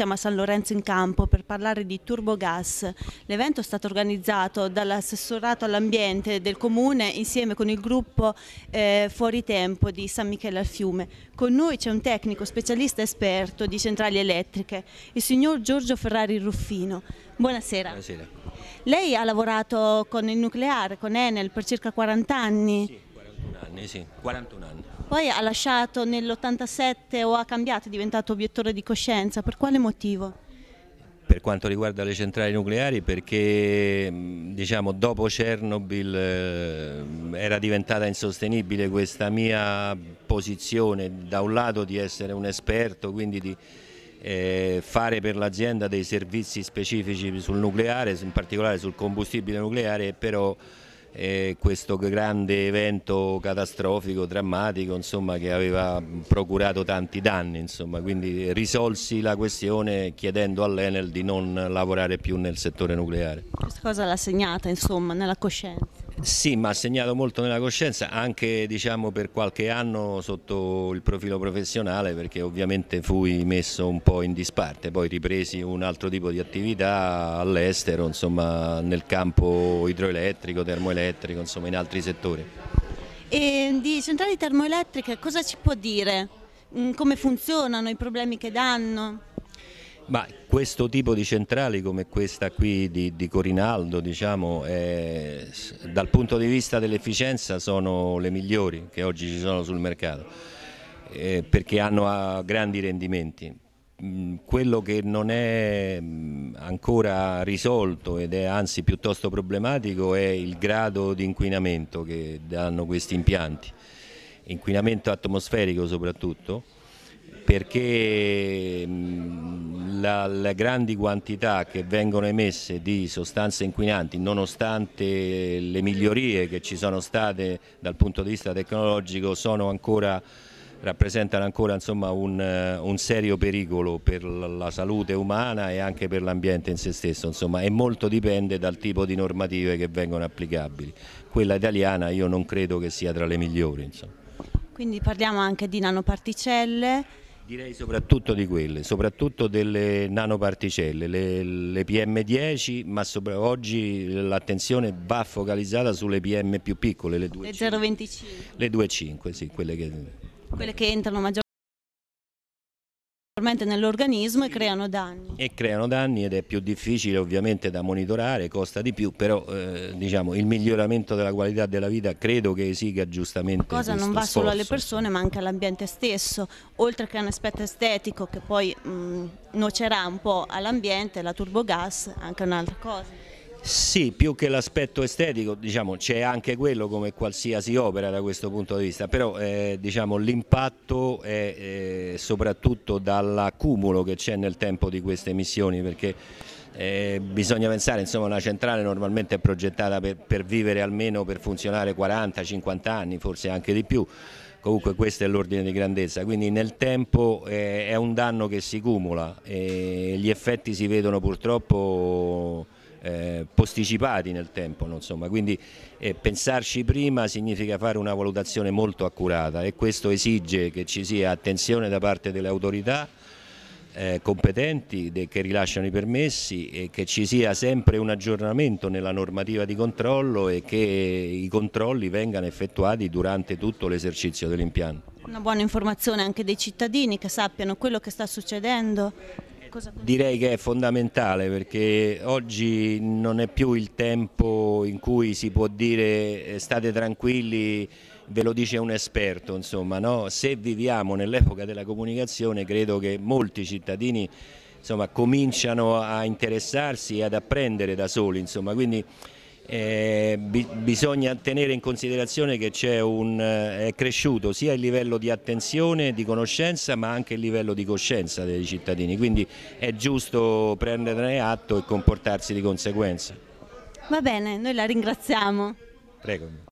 Siamo a San Lorenzo in Campo per parlare di Turbogas. L'evento è stato organizzato dall'assessorato all'ambiente del comune insieme con il gruppo eh, Fuori Tempo di San Michele al Fiume. Con noi c'è un tecnico specialista esperto di centrali elettriche, il signor Giorgio Ferrari Ruffino. Buonasera. Buonasera. Lei ha lavorato con il nucleare, con Enel, per circa 40 anni. Sì, 41 anni, sì, 41 anni poi ha lasciato nell'87 o ha cambiato, è diventato obiettore di coscienza, per quale motivo? per quanto riguarda le centrali nucleari perché mm, diciamo, dopo Chernobyl eh, era diventata insostenibile questa mia posizione da un lato di essere un esperto quindi di eh, fare per l'azienda dei servizi specifici sul nucleare in particolare sul combustibile nucleare però eh, questo grande evento catastrofico, drammatico, insomma, che aveva procurato tanti danni. Insomma. Quindi risolsi la questione chiedendo all'Enel di non lavorare più nel settore nucleare. Questa cosa l'ha segnata insomma, nella coscienza. Sì, mi ha segnato molto nella coscienza, anche diciamo, per qualche anno sotto il profilo professionale, perché ovviamente fui messo un po' in disparte, poi ripresi un altro tipo di attività all'estero, insomma, nel campo idroelettrico, termoelettrico, insomma, in altri settori. E di centrali termoelettriche cosa ci può dire? Mm, come funzionano, i problemi che danno? Ma questo tipo di centrali come questa qui di, di Corinaldo, diciamo, è, dal punto di vista dell'efficienza sono le migliori che oggi ci sono sul mercato, eh, perché hanno grandi rendimenti. Mm, quello che non è mm, ancora risolto ed è anzi piuttosto problematico è il grado di inquinamento che danno questi impianti, inquinamento atmosferico soprattutto perché mm, la, la, grandi quantità che vengono emesse di sostanze inquinanti nonostante le migliorie che ci sono state dal punto di vista tecnologico ancora, rappresentano ancora insomma, un, eh, un, serio pericolo per la salute umana e anche per l'ambiente in se stesso insomma, e molto dipende dal tipo di normative che vengono applicabili. Quella italiana io non credo che sia tra le migliori. Insomma. Quindi parliamo anche di nanoparticelle, Direi soprattutto di quelle, soprattutto delle nanoparticelle, le, le PM10, ma sopra, oggi l'attenzione va focalizzata sulle PM più piccole, le 2,5. Le 0,25? Le 2,5, sì, quelle che... Quelle che entrano maggiormente nell'organismo e creano danni. E creano danni ed è più difficile ovviamente da monitorare, costa di più, però eh, diciamo, il miglioramento della qualità della vita credo che esiga giustamente La cosa non va sforzo. solo alle persone ma anche all'ambiente stesso, oltre che a un aspetto estetico che poi mh, mm, nocerà un po' all'ambiente, la turbogas, anche un'altra cosa. Sì, più che l'aspetto estetico, diciamo, c'è anche quello come qualsiasi opera da questo punto di vista, però eh, diciamo, l'impatto è eh, soprattutto dall'accumulo che c'è nel tempo di queste missioni, perché eh, bisogna pensare, insomma, una centrale normalmente è progettata per, per vivere almeno, per funzionare 40-50 anni, forse anche di più, comunque questo è l'ordine di grandezza, quindi nel tempo eh, è un danno che si cumula e gli effetti si vedono purtroppo eh, posticipati nel tempo, Insomma, quindi eh, pensarci prima significa fare una valutazione molto accurata e questo esige che ci sia attenzione da parte delle autorità eh, competenti che rilasciano i permessi e che ci sia sempre un aggiornamento nella normativa di controllo e che i controlli vengano effettuati durante tutto l'esercizio dell'impianto. Una buona informazione anche dei cittadini che sappiano quello che sta succedendo. Direi che è fondamentale perché oggi non è più il tempo in cui si può dire eh, state tranquilli, ve lo dice un esperto, insomma, no? se viviamo nell'epoca della comunicazione credo che molti cittadini insomma, cominciano a interessarsi e ad apprendere da soli, insomma, quindi eh, bi bisogna tenere in considerazione che un, eh, è cresciuto sia il livello di attenzione, di conoscenza ma anche il livello di coscienza dei cittadini, quindi è giusto prenderne atto e comportarsi di conseguenza. Va bene, noi la ringraziamo. Prego.